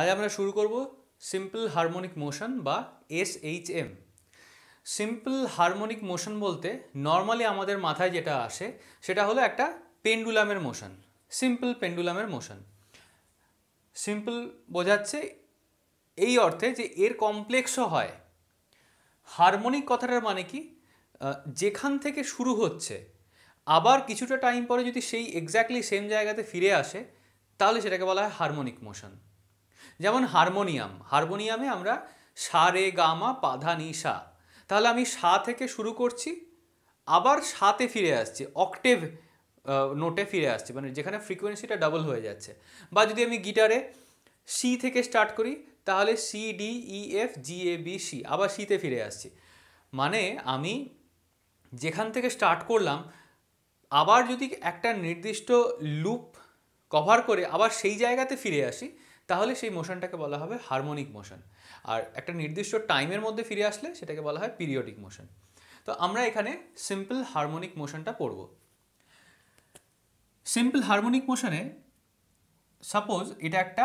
আজ আমরা শুরু করব সিম্পল হারমোনিক মোশন বা S H M simple harmonic motion বলতে নর্মালি আমাদের মাথায় যেটা আসে সেটা হলো একটা পেন্ডুলামের মোশন সিম্পল পেন্ডুলামের মোশন সিম্পল বোঝাচ্ছে এই অর্থে যে এর কমপ্লেক্সও হয় হারমোনিক কথাটার মানে কি যেখান থেকে শুরু হচ্ছে আবার কিছুটা টাইম পরে যদি সেই এক্স্যাক্টলি সেম জায়গাতে ফিরে আসে তাহলে সেটাকে বলা হয় হারমোনিক মোশন যেমন হারমোনিয়াম হারমোনিয়ামে আমরা সা রে গামা পাধা নিশা তাহলে আমি সা থেকে শুরু করছি আবার সাতে ফিরে আসছি অক্টেভ নোটে ফিরে আসছি মানে যেখানে ফ্রিকোয়েন্সিটা ডাবল হয়ে যাচ্ছে বা যদি আমি গিটারে সি থেকে স্টার্ট করি তাহলে C D E F G A B C আবার সিতে ফিরে আসছি মানে আমি যেখান থেকে স্টার্ট করলাম আবার যদি একটা নির্দিষ্ট লুপ কভার করে আবার সেই জায়গাতে ফিরে আসি তাহলে সেই মোশনটাকে বলা হবে হারমোনিক মোশন আর একটা নির্দিষ্ট টাইমের মধ্যে ফিরে আসলে সেটাকে বলা হয় পিরিয়ডিক মোশন তো আমরা এখানে সিম্পল হারমোনিক মোশনটা পড়ব সিম্পল হারমোনিক মোশনে সাপোজ এটা একটা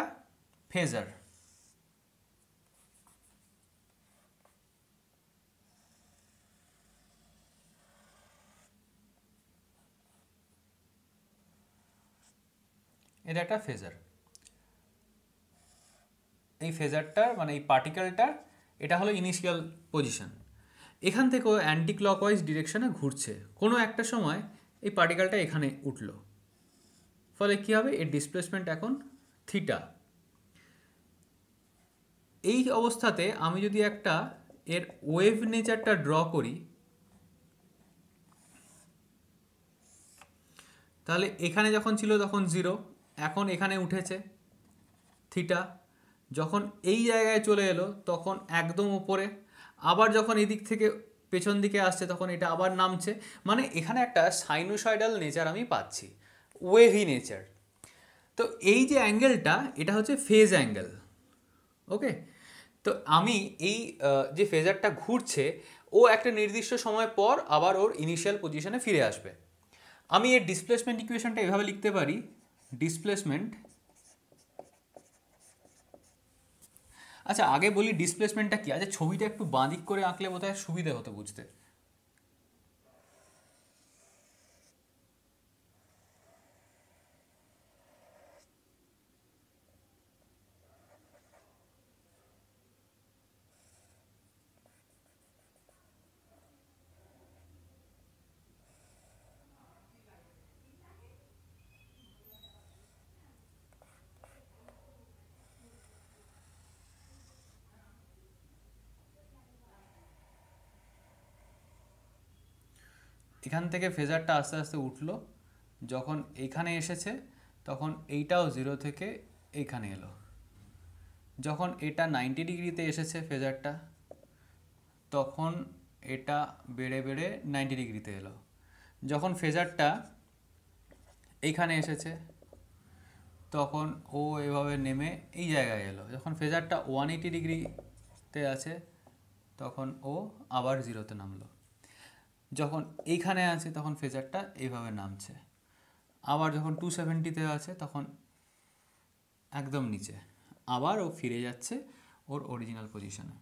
ফেজার এটা একটা ফেজার এই ফেজারটার মানে এই পার্টিকেলটার এটা হলো ইনিশিয়াল পজিশন এখান থেকেও অ্যান্টি ক্লকওয়াইজ ডিরেকশানে ঘুরছে কোনো একটা সময় এই পার্টিকেলটা এখানে উঠল ফলে কী হবে এর ডিসপ্লেসমেন্ট এখন থিটা এই অবস্থাতে আমি যদি একটা এর ওয়েভ নেচারটা ড্র করি তাহলে এখানে যখন ছিল তখন জিরো এখন এখানে উঠেছে থিটা যখন এই জায়গায় চলে এলো তখন একদম উপরে আবার যখন এদিক থেকে পেছন দিকে আসছে তখন এটা আবার নামছে মানে এখানে একটা সাইনোসাইডাল নেচার আমি পাচ্ছি ওয়েভি নেচার তো এই যে অ্যাঙ্গেলটা এটা হচ্ছে ফেজ অ্যাঙ্গেল ওকে তো আমি এই যে ফেজারটা ঘুরছে ও একটা নির্দিষ্ট সময় পর আবার ওর ইনিশিয়াল পজিশনে ফিরে আসবে আমি এর ডিসপ্লেসমেন্ট ইকুয়েশনটা এভাবে লিখতে পারি ডিসপ্লেসমেন্ট আচ্ছা আগে বলি ডিসপ্লেসমেন্টটা কি আচ্ছা ছবিটা একটু বাঁদিক করে আঁকলে বোধহয় সুবিধে হতো বুঝতে এখান থেকে ফেজারটা আস্তে আস্তে উঠলো যখন এইখানে এসেছে তখন এইটাও জিরো থেকে এইখানে এলো যখন এটা নাইনটি ডিগ্রিতে এসেছে ফেজারটা তখন এটা বেড়ে বেড়ে নাইনটি ডিগ্রিতে এলো যখন ফেজারটা এইখানে এসেছে তখন ও এভাবে নেমে এই জায়গায় এলো যখন ফেজারটা ওয়ান এইটি ডিগ্রিতে আছে তখন ও আবার জিরোতে নামলো যখন এইখানে আছে তখন ফেজারটা এইভাবে নামছে আবার যখন টু সেভেন্টিতে আছে তখন একদম নিচে আবার ও ফিরে যাচ্ছে ওর অরিজিনাল পজিশনে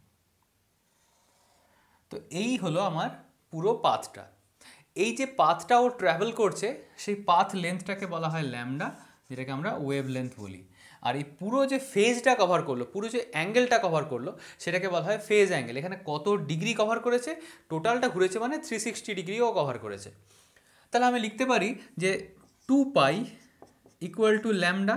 তো এই হলো আমার পুরো পাথটা এই যে পাথটা ও ট্র্যাভেল করছে সেই পাথ লেন্থটাকে বলা হয় ল্যামডা যেটাকে আমরা ওয়েভ লেন্থ বলি আর এই পুরো যে ফেজটা কভার করলো পুরো যে অ্যাঙ্গেলটা কভার করলো সেটাকে বলা হয় ফেজ অ্যাঙ্গেল এখানে কত ডিগ্রি কভার করেছে টোটালটা ঘুরেছে মানে থ্রি সিক্সটি ডিগ্রিও কভার করেছে তাহলে আমি লিখতে পারি যে two pi equal to lambda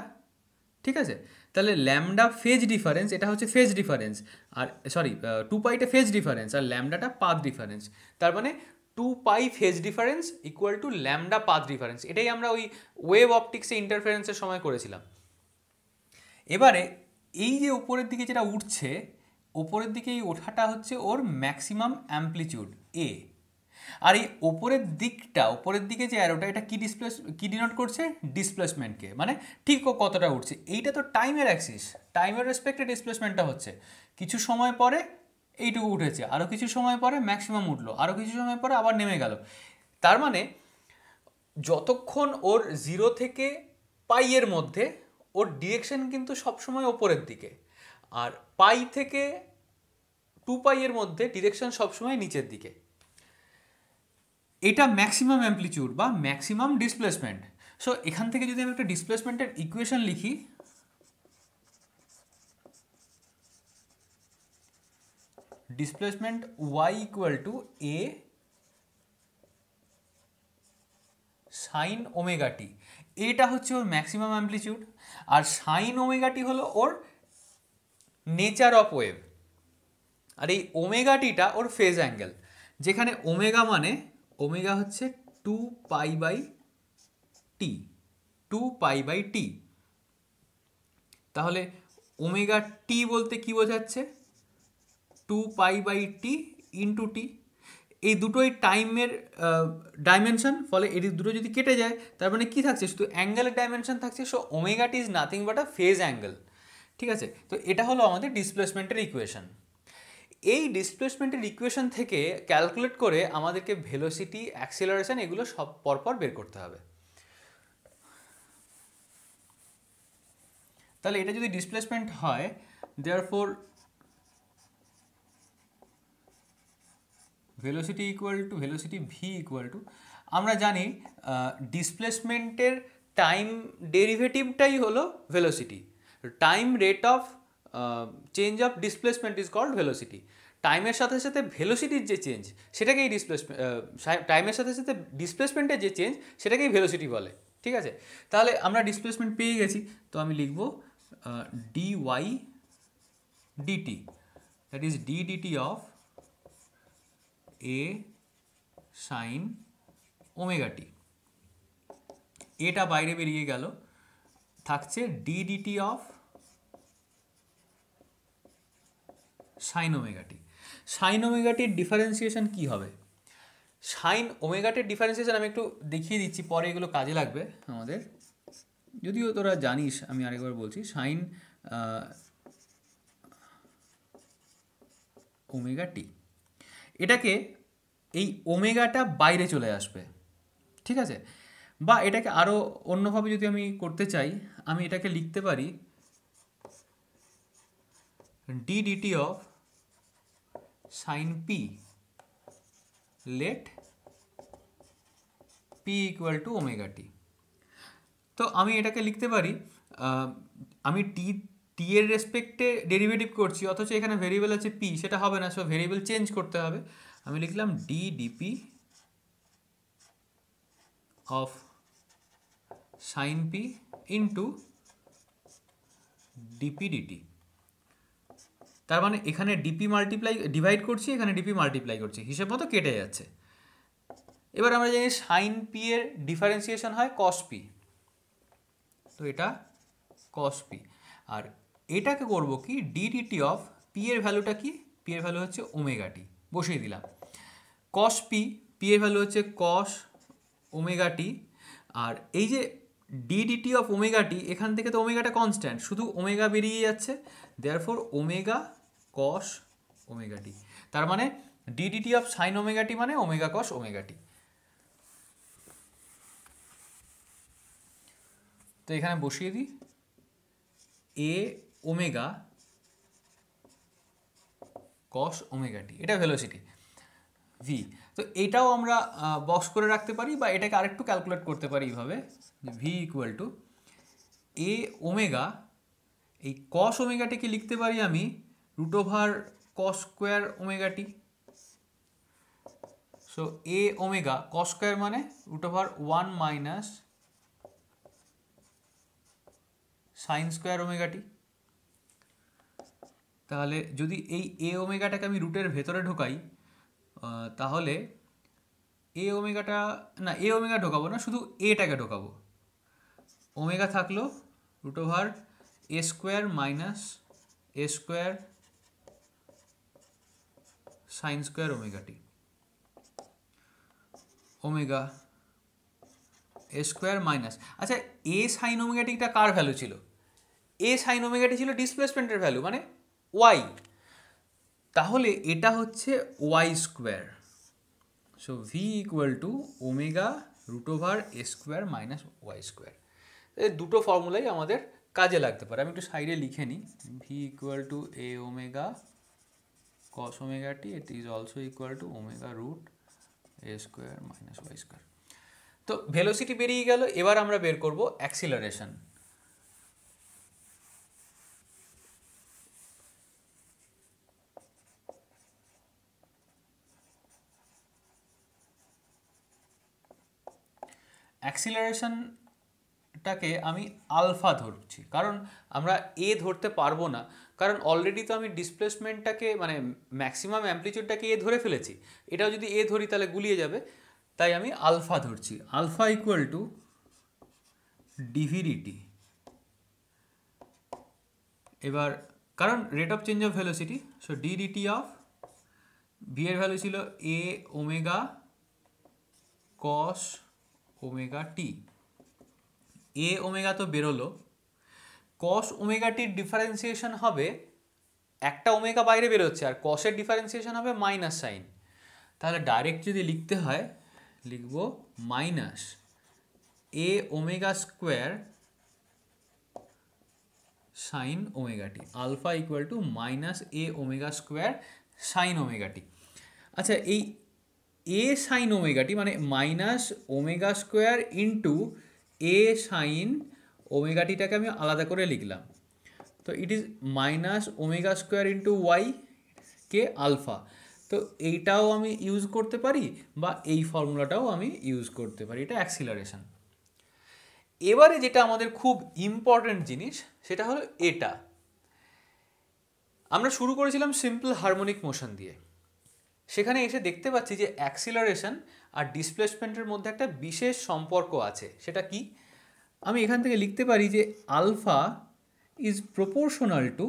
ঠিক আছে তাহলে ল্যামডা ফেজ ডিফারেন্স এটা হচ্ছে ফেজ ডিফারেন্স আর সরি টু পাইটা ফেজ ডিফারেন্স আর ল্যামডাটা পাথ ডিফারেন্স তার মানে two pi phase difference equal to lambda path difference এটাই আমরা ওই ওয়েব অপটিক্সে ইন্টারফারেন্সের সময় করেছিলাম এবারে এই যে উপরের দিকে যেটা উঠছে ওপরের দিকে এই ওঠাটা হচ্ছে ওর ম্যাক্সিমাম অ্যাম্পলিচিউড এ আর এই ওপরের দিকটা ওপরের দিকে যে অ্যারোটা এটা কী ডিসপ্লেস কী ডিনোট করছে ডিসপ্লেসমেন্টকে মানে ঠিক ও কতটা উঠছে এইটা তো টাইমের অ্যাক্সিস টাইমের রেসপেক্টে ডিসপ্লেসমেন্টটা হচ্ছে কিছু সময় পরে এইটুকু উঠেছে আরও কিছু সময় পরে ম্যাক্সিমাম উঠলো আরও কিছু সময় পরে আবার নেমে গেল তার মানে যতক্ষণ ওর জিরো থেকে পাইয়ের মধ্যে ওর ডিরেকশন কিন্তু সবসময় ওপরের দিকে আর পাই থেকে টু পাইয়ের মধ্যে ডিরেকশন সবসময় নিচের দিকে এটা ম্যাক্সিমাম অ্যাম্পলিচিউড বা ম্যাক্সিমাম ডিসপ্লেসমেন্ট সো এখান থেকে যদি আমি একটা ডিসপ্লেসমেন্টের ইকুয়েশন লিখি displacement Y equal to A sine omega t এটা হচ্ছে ওর ম্যাক্সিমাম অ্যাম্পলিচিউড আর সাইন ওমেগাটি হলো ওর নেচার অফ ওয়েভ আর এই ওমেগাটিটা ওর ফেজ অ্যাঙ্গেল যেখানে ওমেগা মানে ওমেগা হচ্ছে two pi by T two pi by T তাহলে ওমেগা টি বলতে কি বোঝাচ্ছে two pi by T into T এই দুটোই টাইমের ডাইমেনশন ফলে এটি দুটো যদি কেটে যায় তার মানে কী থাকছে শুধু অ্যাঙ্গেলের ডাইমেনশন থাকছে so omega t is nothing but a phase angle ঠিক আছে তো এটা হলো আমাদের ডিসপ্লেসমেন্টের ইকুয়েশন এই ডিসপ্লেসমেন্টের ইকুয়েশন থেকে ক্যালকুলেট করে আমাদেরকে ভেলোসিটি অ্যাক্সেলারেশন এগুলো সব পরপর বের করতে হবে তাহলে এটা যদি ডিসপ্লেসমেন্ট হয় therefore velocity equal to velocity V equal to আমরা জানি ডিসপ্লেসমেন্টের টাইম ডেরিভেটিভটাই হলো velocity time rate of change of displacement is called velocity টাইমের সাথে সাথে ভেলোসিটির যে চেঞ্জ সেটাকেই ডিসপ্লেসমেন্ট টাইমের সাথে সাথে ডিসপ্লেসমেন্টের যে চেঞ্জ সেটাকেই ভেলোসিটি বলে ঠিক আছে তাহলে আমরা ডিসপ্লেসমেন্ট পেয়ে গেছি তো আমি লিখব D Y D T that is D D T of A sine omega T এটা বাইরে বেরিয়ে গেল থাকছে D D T of sine omega t sine ওমেগাটির ডিফারেন্সিয়েশন কী হবে সাইন ওমেগাটির ডিফারেন্সিয়েশান আমি একটু দেখিয়ে দিচ্ছি পরে এগুলো কাজে লাগবে আমাদের যদিও তোরা জানিস আমি আরেকবার বলছি সাইন ওমেগা টি এটাকে এই ওমেগাটা বাইরে চলে আসবে ঠিক আছে বা এটাকে আরও অন্যভাবে যদি আমি করতে চাই আমি এটাকে লিখতে পারি D D T of sine P let P equal to omega T তো আমি এটাকে লিখতে পারি আমি টি টি এর রেসপেক্টে ডেরিভেটিভ করছি অথচ এখানে ভেরিয়েবল আছে পি সেটা হবে না সো ভেরিয়েবল চেঞ্জ করতে হবে আমি লিখলাম D D P of sine P into D P D T তার মানে এখানে ডিপি মাল্টিপ্লাই ডিভাইড করছি এখানে ডিপি মাল্টিপ্লাই করছি হিসেব মতো কেটে যাচ্ছে এবার আমরা জানি সাইন পি এর ডিফারেন্সিয়েশন হয় কস পি তো এটা কস পি আর এটাকে করব কি ডিডিটি অফ পি এর ভ্যালুটা কি পি এর ভ্যালু হচ্ছে ওমেগাটি বসিয়ে দিলাম কস পি পি এর ভ্যালু হচ্ছে কস ওমেগাটি আর এই যে ডিডিটি অফ ওমেগাটি এখান থেকে তো ওমেগাটা কনস্ট্যান্ট শুধু ওমেগা বেরিয়ে যাচ্ছে দেয়ারফোর ওমেগা কস ওমেগাটি তার মানে ডিডিটি অফ সাইন ওমেগাটি মানে ওমেগা কস ওমেগাটি তো এখানে বসিয়ে দিই এ ওমেগা কস ওমেগা টি এটা ভেলোসিটি ভি তো এটাও আমরা বক্স করে রাখতে পারি বা এটাকে আরেকটু ক্যালকুলেট করতে পারি এইভাবে V equal to A omega এই কস ওমেগাটিকে লিখতে পারি আমি root over cos square omega t so A omega cos square মানে root over one minus sine square omega t তাহলে যদি এই এ ওমেগাটাকে আমি রুটের ভেতরে ঢোকাই তাহলে এ ওমেগাটা না এ ওমেগা ঢোকাবো না শুধু এটাকে ঢোকাবো ওমেগা থাকলো root over A square minus A square sine square omega t omega A square minus আচ্ছা এ সাইন ওমেগাটিটা কার ভ্যালু ছিল এ সাইন ওমেগাটি ছিল ডিসপ্লেসমেন্টের ভ্যালু মানে ওয়াই তাহলে এটা হচ্ছে Y square so V equal to omega root over A square minus Y square দুটো ফর্মুলাই আমাদের কাজে লাগতে পারে আমি একটু সাইডে লিখে নিই V equal to A omega cos omega T it is also equal to omega root A square minus Y square তো ভেলোসিটি বেরিয়ে গেল এবার আমরা বের করবো অ্যাক্সিলারেশন অ্যাক্সিলারেশনটাকে আমি আলফা ধরছি কারণ আমরা এ ধরতে পারবো না কারণ অলরেডি তো আমি ডিসপ্লেসমেন্টটাকে মানে ম্যাক্সিমাম অ্যাম্পলিচিউডটাকে এ ধরে ফেলেছি এটাও যদি এ ধরি তাহলে গুলিয়ে যাবে তাই আমি আলফা ধরছি আলফা ইকুয়াল টু ডিভিডিটি এবার কারণ rate of change of velocity so D D T of বিয়ের এর ভ্যালু ছিল A omega cos omega T A omega তো বেরোলো কস ওমেগাটির ডিফারেন্সিয়েশন হবে একটা ওমেগা বাইরে বেরোচ্ছে আর কসের ডিফারেন্সিয়েশন হবে মাইনাস সাইন তাহলে ডাইরেক্ট যদি লিখতে হয় লিখব minus A omega square sine omega t alpha equal to minus A omega square sine omega t আচ্ছা এই এ সাইন ওমেগাটি মানে minus omega square into A sine ওমেগাটিটাকে আমি আলাদা করে লিখলাম তো it is minus omega square into Y কে আলফা তো এইটাও আমি ইউজ করতে পারি বা এই ফর্মুলাটাও আমি ইউজ করতে পারি এটা অ্যাক্সিলারেশন এবারে যেটা আমাদের খুব ইম্পর্ট্যান্ট জিনিস সেটা হলো এটা আমরা শুরু করেছিলাম সিম্পল হারমোনিক মোশন দিয়ে সেখানে এসে দেখতে পাচ্ছি যে অ্যাক্সিলারেশন আর ডিসপ্লেসমেন্টের মধ্যে একটা বিশেষ সম্পর্ক আছে সেটা কি আমি এখান থেকে লিখতে পারি যে আলফা ইজ প্রপোর্শনাল টু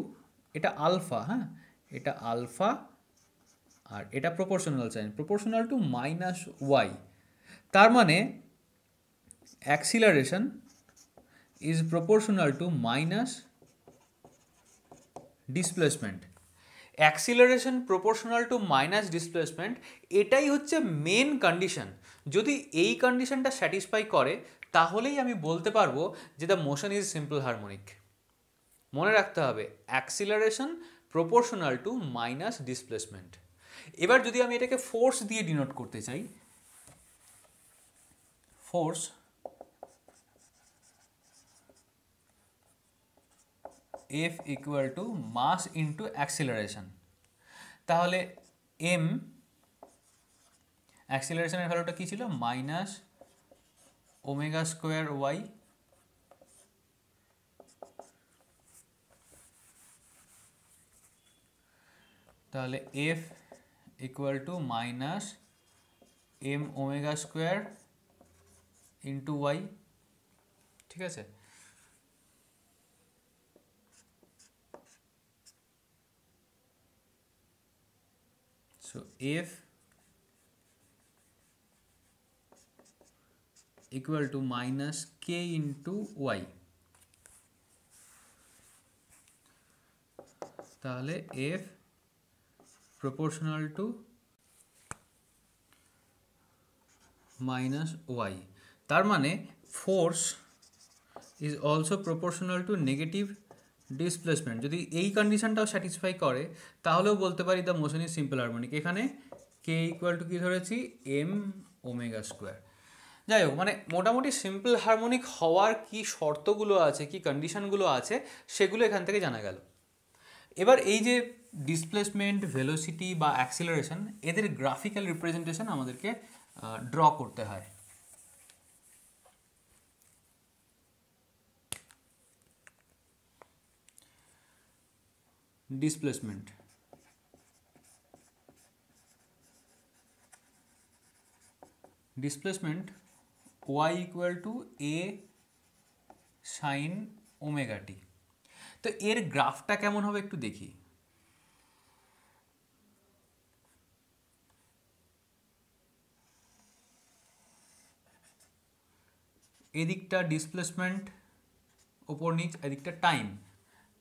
এটা আলফা হ্যাঁ এটা আলফা আর এটা প্রপোর্শনাল চাইন প্রপোর্শনাল টু মাইনাস ওয়াই তার মানে acceleration is proportional to minus displacement acceleration proportional to minus displacement এটাই হচ্ছে মেন কন্ডিশন যদি এই কন্ডিশনটা স্যাটিসফাই করে তাহলেই আমি বলতে পারবো যে the motion is simple harmonic মনে রাখতে হবে acceleration proportional to minus displacement এবার যদি আমি এটাকে ফোর্স দিয়ে ডিনোট করতে চাই force F equal to mass into acceleration তাহলে এম অ্যাক্সিলারেশনের ভ্যালুটা কী ছিল মাইনাস ওমেগা স্কোয়ার ওয়াই তাহলে F equal to minus M omega square into Y ঠিক আছে so if equal to minus k into y তাহলে f proportional to minus y तार माने force is also proportional to negative displacement যদি এই কন্ডিশনটাও satisfy করে তাহলেও বলতে পারি the motion is simple harmonic এখানে কে ইকুয়াল টু কী ধরেছি এম ওমেগা স্কোয়ার যাই হোক মানে মোটামুটি সিম্পল হারমোনিক হওয়ার কি শর্তগুলো আছে কি কন্ডিশনগুলো আছে সেগুলো এখান থেকে জানা গেল এবার এই যে ডিসপ্লেসমেন্ট ভেলোসিটি বা অ্যাক্সিলারেশন এদের গ্রাফিক্যাল রিপ্রেজেন্টেশন আমাদেরকে ড্র করতে হয় displacement displacement y = a sin omega t तो এর গ্রাফটা কেমন হবে একটু দেখি এইদিকটা ডিসপ্লেসমেন্ট উপর নিচে এইদিকটা টাইম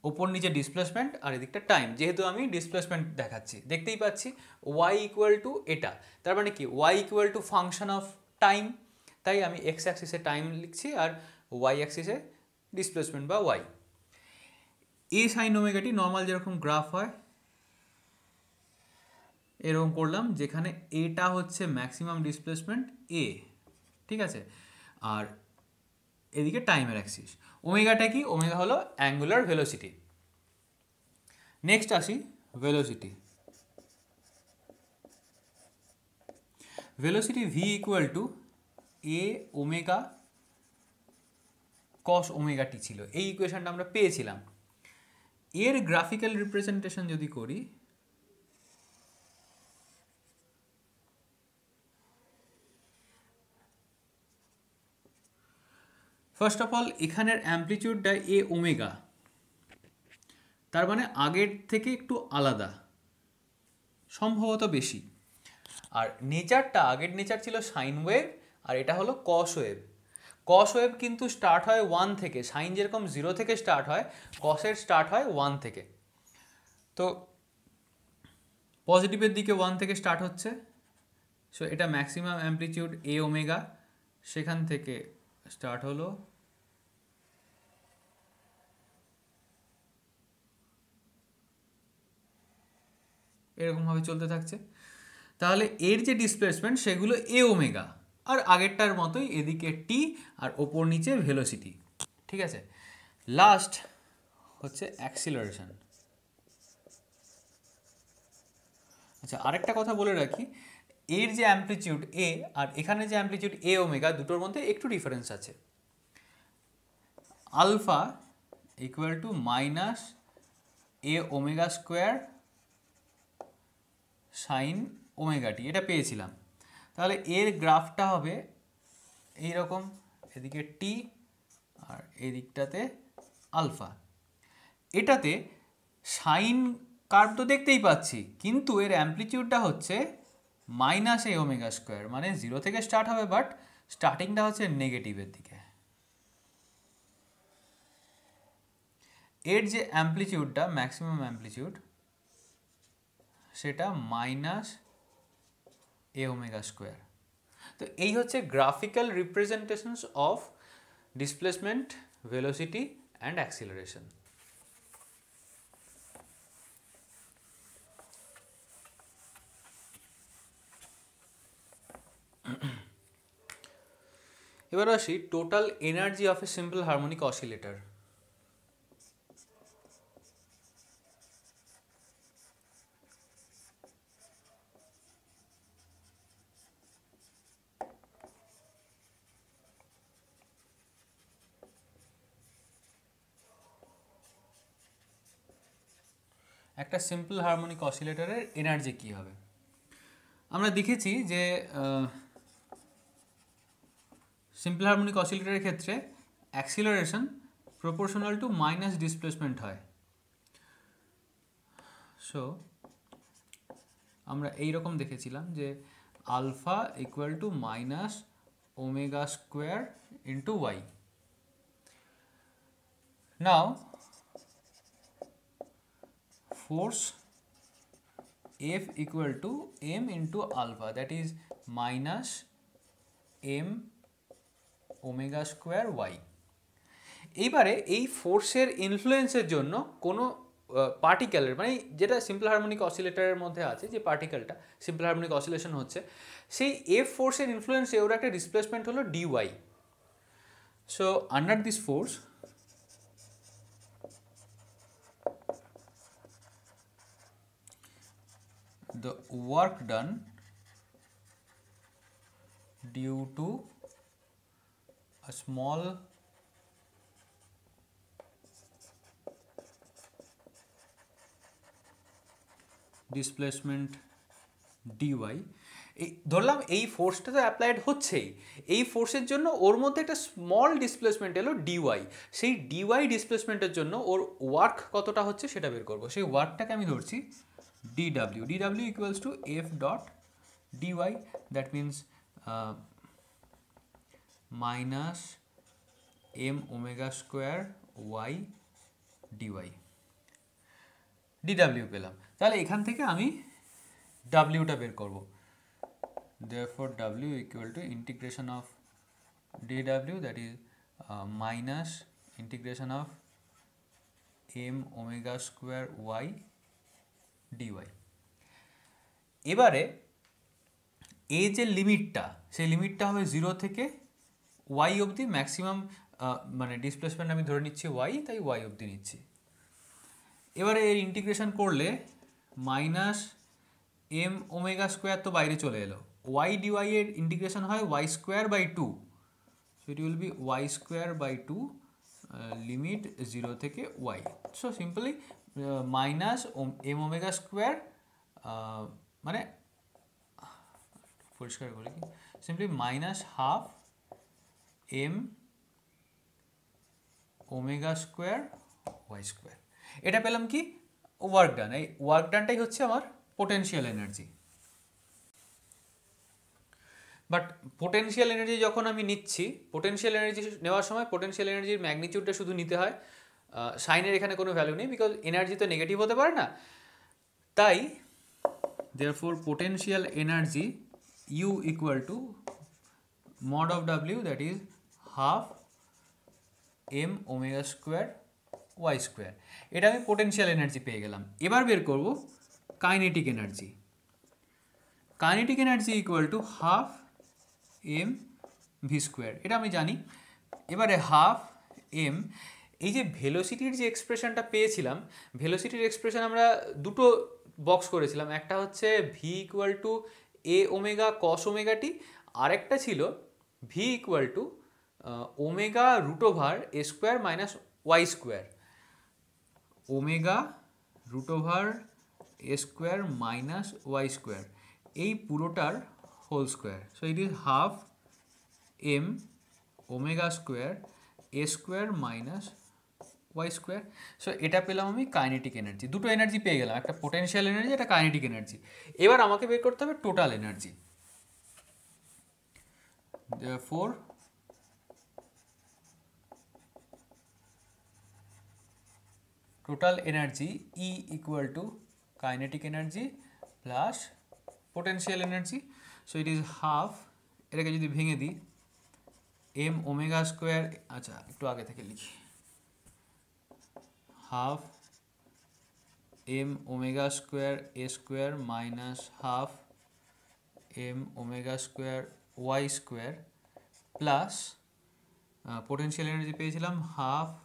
ওপর নিচে ডিসপ্লেসমেন্ট আর এদিকটা টাইম যেহেতু আমি ডিসপ্লেসমেন্ট দেখাচ্ছি দেখতেই পাচ্ছি ওয়াই ইকুয়াল টু এটা তার মানে কি Y equal to function of time তাই আমি এক্স অ্যাক্সিসে টাইম লিখছি আর ওয়াই অ্যাক্সিসে ডিসপ্লেসমেন্ট বা Y A sine omega t normal যেরকম গ্রাফ হয় এরকম করলাম যেখানে এটা হচ্ছে ম্যাক্সিমাম ডিসপ্লেসমেন্ট এ ঠিক আছে আর এদিকে টাইমের অ্যাক্সিস ওমেগাটা কি ওমেগা হলো অ্যাঙ্গুলার ভেলোসিটি নেক্সট আসি velocity velocity V equal to A omega cos omega t ছিল এই ইকুয়েশানটা আমরা পেয়েছিলাম এর গ্রাফিক্যাল রিপ্রেজেন্টেশন যদি করি ফার্স্ট অফ অল এখানের অ্যাম্পলিটিউডটা এ ওমেগা তার মানে আগের থেকে একটু আলাদা সম্ভবত বেশি আর নেচারটা আগের নেচার ছিল সাইন ওয়েভ আর এটা হলো কস ওয়েভ কস ওয়েভ কিন্তু স্টার্ট হয় ওয়ান থেকে সাইন যেরকম জিরো থেকে স্টার্ট হয় কসের স্টার্ট হয় ওয়ান থেকে তো পজিটিভের দিকে ওয়ান থেকে স্টার্ট হচ্ছে সো এটা ম্যাক্সিমাম অ্যাম্পলিটিউড এ ওমেগা সেখান থেকে স্টার্ট হলো এরকমভাবে চলতে থাকছে তাহলে এর যে ডিসপ্লেসমেন্ট সেগুলো এ ওমেগা আর আগেরটার মতোই এদিকে টি আর ওপর নিচে ভেলোসিটি ঠিক আছে লাস্ট হচ্ছে অ্যাক্সিলারেশন আচ্ছা আরেকটা কথা বলে রাখি এর যে অ্যাম্পলিচিউড এ আর এখানে যে অ্যাম্পলিচিউড এ ওমেগা দুটোর মধ্যে একটু ডিফারেন্স আছে alpha equal to minus A omega square sine omega t এটা পেয়েছিলাম তাহলে এর গ্রাফটা হবে এই রকম এদিকে টি আর এদিকটাতে আলফা এটাতে সাইন কার্ভ তো দেখতেই পাচ্ছি কিন্তু এর অ্যাম্পলিচিউডটা হচ্ছে মাইনাস এই ওমেগা স্কোয়ার মানে জিরো থেকে স্টার্ট হবে বাট স্টার্টিংটা হচ্ছে নেগেটিভের দিকে এর যে অ্যাম্প্লিচিউডটা ম্যাক্সিমাম অ্যাম্প্লিচিউড সেটা মাইনাস এ ওমেগা স্কোয়ার তো এই হচ্ছে graphical representations of displacement velocity and acceleration এবার আসি total energy of a simple harmonic oscillator একটা সিম্পল হারমোনিক অসিলেটারের এনার্জি কি হবে আমরা দেখেছি যে সিম্পল হারমোনিক অসিলেটারের ক্ষেত্রে acceleration proportional to minus displacement হয় সো আমরা এই রকম দেখেছিলাম যে alpha equal to minus omega square into Y now force F equal to M into alpha that is minus M omega square Y এইবারে এই ফোর্সের ইনফ্লুয়েন্সের জন্য কোনো পার্টিকেলের মানে যেটা সিম্পল হারমোনিক অসিলেটারের মধ্যে আছে যে পার্টিকেলটা সিম্পল হারমোনিক অসিলেশন হচ্ছে সেই এফ ফোর্সের ইনফ্লুয়েন্সে ওর একটা ডিসপ্লেসমেন্ট হলো Y so under this force the work done due to a small displacement D Y এই ধরলাম এই ফোর্সটা তো অ্যাপ্লাইড হচ্ছেই এই ফোর্সের জন্য ওর মধ্যে একটা স্মল ডিসপ্লেসমেন্ট এলো ডিওয়াই সেই ডিওয়াই ডিসপ্লেসমেন্টের জন্য ওর ওয়ার্ক কতটা হচ্ছে সেটা বের করবো সেই ওয়ার্কটাকে আমি ধরছি D W D W equals to F dot D Y that means minus M omega square Y D Y D W পেলাম তাহলে এখান থেকে আমি ডাব্লিউটা বের করব for W equal to integration of D W that is minus integration of M omega square Y D Y এবারে এই যে লিমিটটা সেই লিমিটটা হবে জিরো থেকে ওয়াই অবধি ম্যাক্সিমাম মানে ডিসপ্লেসমেন্ট আমি ধরে নিচ্ছি ওয়াই তাই ওয়াই অবধি নিচ্ছি এবারে এর ইন্টিগ্রেশন করলে মাইনাস এম ওমেগা স্কোয়ার তো বাইরে চলে এলো ওয়াই ডিওয়াই এর ইন্টিগ্রেশন হয় Y square by two it will be Y square by two limit zero থেকে Y so simply minus M omega square মানে পরিষ্কার করে কি simply minus half M omega square Y square এটা পেলাম কি ওয়ার্ক ডান এই ওয়ার্ক ডানটাই হচ্ছে আমার potential energy but potential energy যখন আমি নিচ্ছি পোটেনশিয়াল এনার্জি নেওয়ার সময় পোটেনশিয়াল এনার্জির ম্যাগনিটিউডটা শুধু নিতে হয় সাইনের এখানে কোনো ভ্যালু নেই বিকজ এনার্জি তো নেগেটিভ হতে পারে না তাই therefore potential energy U equal to mod of W that is half M omega square Y square এটা আমি পোটেনশিয়াল এনার্জি পেয়ে গেলাম এবার বের করব kinetic energy kinetic energy equal to half M V square এটা আমি জানি এবারে হাফ এম এই যে ভেলোসিটির যে এক্সপ্রেশনটা পেয়েছিলাম ভেলোসিটির এক্সপ্রেশন আমরা দুটো বক্স করেছিলাম একটা হচ্ছে V equal to A omega cos omega T T আরেকটা ছিল V equal to omega root over A square minus Y square omega root over A square minus Y square এই পুরোটার whole square so it is half M omega square A square minus Y square so এটা পেলাম আমি kinetic energy দুটো energy পেয়ে গেলাম একটা potential energy একটা কাইনেটিক এনার্জি এবার আমাকে বের করতে হবে total energy for total energy E equal to kinetic energy plus potential energy so it is half ये जो भेगे दी एम ओमेगा स्कोर अच्छा एक तो आगे लिखी half M omega square A square minus half M omega square Y square plus potential energy पे half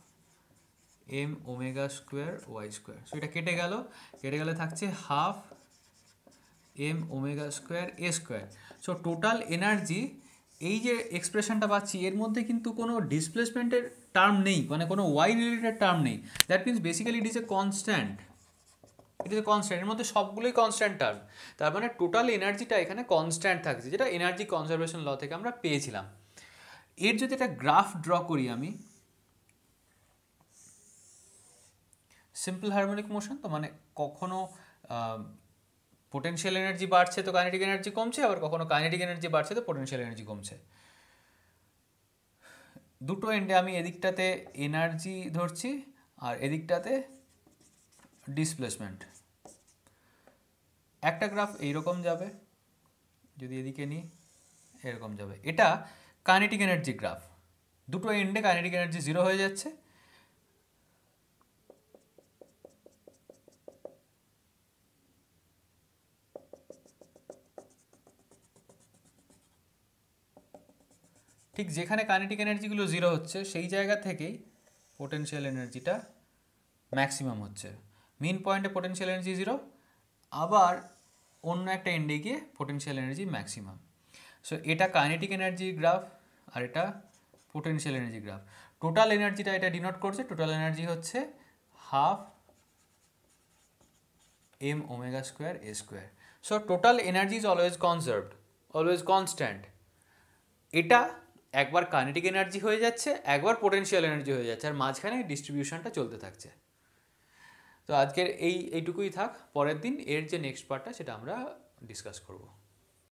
M omega square Y square so এটা কেটে গেল কেটে গেলে থাকছে half M omega square A square so total energy এই যে এক্সপ্রেশনটা পাচ্ছি এর মধ্যে কিন্তু কোনো ডিসপ্লেসমেন্টের টার্ম নেই মানে কোনো ওয়াই রিলেটেড টার্ম নেই that means basically it is a constant it is a constant এর মধ্যে সবগুলোই কনস্ট্যান্ট টার্ম তার মানে টোটাল এনার্জিটা এখানে কনস্ট্যান্ট থাকছে যেটা এনার্জি কনজারভেশন ল থেকে আমরা পেয়েছিলাম এর যদি একটা গ্রাফ ড্র করি আমি সিম্পল হারমোনিক মোশন তো মানে কখনো পোটেনশিয়াল এনার্জি বাড়ছে তো কাইনেটিক এনার্জি কমছে আবার কখনো কাইনেটিক এনার্জি বাড়ছে তো পোটেনশিয়াল এনার্জি কমছে দুটো এন্ডে আমি এদিকটাতে এনার্জি ধরছি আর এদিকটাতে ডিসপ্লেসমেন্ট একটা গ্রাফ এইরকম যাবে যদি এদিকে নিই এরকম যাবে এটা কাইনেটিক এনার্জি গ্রাফ দুটো এন্ডে কাইনেটিক এনার্জি জিরো হয়ে যাচ্ছে ঠিক যেখানে কাইনেটিক এনার্জিগুলো জিরো হচ্ছে সেই জায়গা থেকেই পোটেনশিয়াল এনার্জিটা ম্যাক্সিমাম হচ্ছে মিন পয়েন্টে পোটেনশিয়াল এনার্জি জিরো আবার অন্য একটা এন্ডে গিয়ে পোটেনশিয়াল এনার্জি ম্যাক্সিমাম সো এটা কাইনেটিক এনার্জি গ্রাফ আর এটা পোটেনশিয়াল এনার্জি গ্রাফ টোটাল এনার্জিটা এটা ডিনোট করছে টোটাল এনার্জি হচ্ছে half M omega square A square so total energy is always conserved always constant এটা একবার কাইনেটিক এনার্জি হয়ে যাচ্ছে একবার পোটেন্সিয়াল এনার্জি হয়ে যাচ্ছে আর মাঝখানে ডিস্ট্রিবিউশনটা চলতে থাকছে তো আজকের এই এইটুকুই থাক পরের দিন এর যে নেক্সট পার্টটা সেটা আমরা ডিসকাস করবো